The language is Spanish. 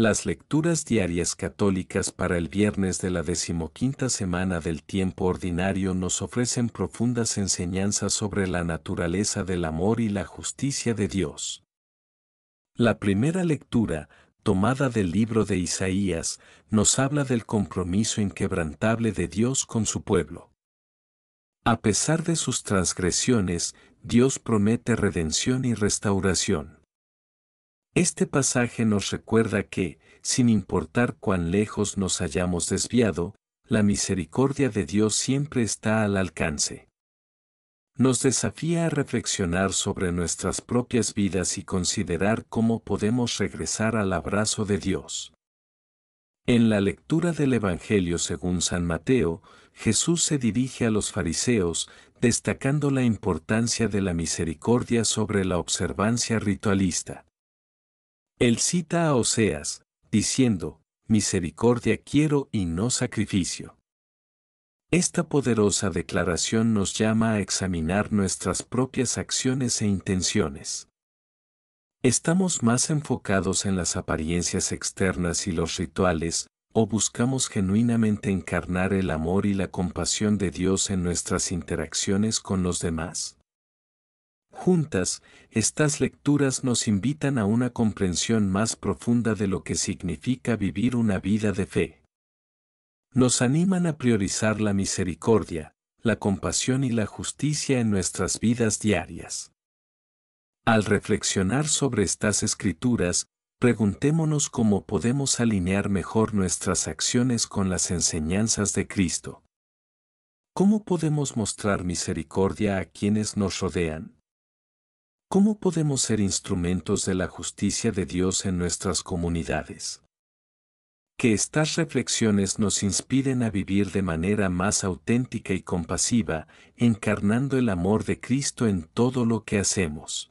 Las lecturas diarias católicas para el viernes de la decimoquinta semana del tiempo ordinario nos ofrecen profundas enseñanzas sobre la naturaleza del amor y la justicia de Dios. La primera lectura, tomada del libro de Isaías, nos habla del compromiso inquebrantable de Dios con su pueblo. A pesar de sus transgresiones, Dios promete redención y restauración. Este pasaje nos recuerda que, sin importar cuán lejos nos hayamos desviado, la misericordia de Dios siempre está al alcance. Nos desafía a reflexionar sobre nuestras propias vidas y considerar cómo podemos regresar al abrazo de Dios. En la lectura del Evangelio según San Mateo, Jesús se dirige a los fariseos, destacando la importancia de la misericordia sobre la observancia ritualista. Él cita a Oseas, diciendo, Misericordia quiero y no sacrificio. Esta poderosa declaración nos llama a examinar nuestras propias acciones e intenciones. ¿Estamos más enfocados en las apariencias externas y los rituales, o buscamos genuinamente encarnar el amor y la compasión de Dios en nuestras interacciones con los demás? Juntas, estas lecturas nos invitan a una comprensión más profunda de lo que significa vivir una vida de fe. Nos animan a priorizar la misericordia, la compasión y la justicia en nuestras vidas diarias. Al reflexionar sobre estas escrituras, preguntémonos cómo podemos alinear mejor nuestras acciones con las enseñanzas de Cristo. ¿Cómo podemos mostrar misericordia a quienes nos rodean? ¿Cómo podemos ser instrumentos de la justicia de Dios en nuestras comunidades? Que estas reflexiones nos inspiren a vivir de manera más auténtica y compasiva, encarnando el amor de Cristo en todo lo que hacemos.